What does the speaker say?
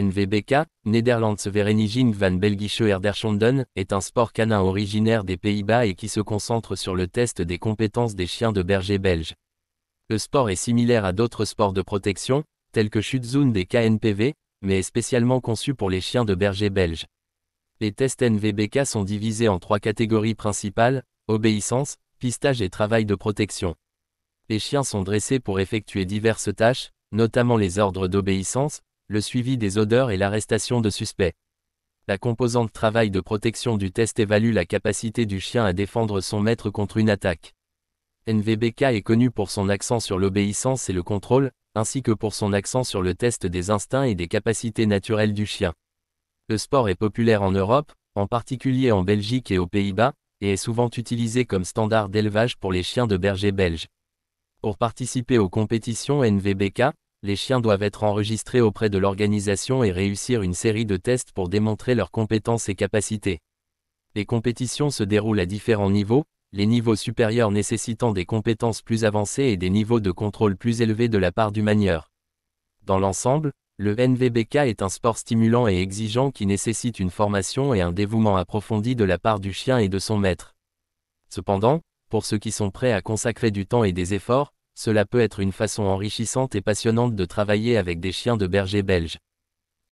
NVBK, Nederlands Vereniging van Belgische Erderschonden, est un sport canin originaire des Pays-Bas et qui se concentre sur le test des compétences des chiens de berger belges. Le sport est similaire à d'autres sports de protection, tels que Schutzhund et KNPV, mais est spécialement conçu pour les chiens de berger belges. Les tests NVBK sont divisés en trois catégories principales, obéissance, pistage et travail de protection. Les chiens sont dressés pour effectuer diverses tâches, notamment les ordres d'obéissance, le suivi des odeurs et l'arrestation de suspects. La composante travail de protection du test évalue la capacité du chien à défendre son maître contre une attaque. NVBK est connu pour son accent sur l'obéissance et le contrôle, ainsi que pour son accent sur le test des instincts et des capacités naturelles du chien. Le sport est populaire en Europe, en particulier en Belgique et aux Pays-Bas, et est souvent utilisé comme standard d'élevage pour les chiens de berger belges. Pour participer aux compétitions NVBK, les chiens doivent être enregistrés auprès de l'organisation et réussir une série de tests pour démontrer leurs compétences et capacités. Les compétitions se déroulent à différents niveaux, les niveaux supérieurs nécessitant des compétences plus avancées et des niveaux de contrôle plus élevés de la part du manieur. Dans l'ensemble, le NVBK est un sport stimulant et exigeant qui nécessite une formation et un dévouement approfondi de la part du chien et de son maître. Cependant, pour ceux qui sont prêts à consacrer du temps et des efforts, cela peut être une façon enrichissante et passionnante de travailler avec des chiens de berger belges.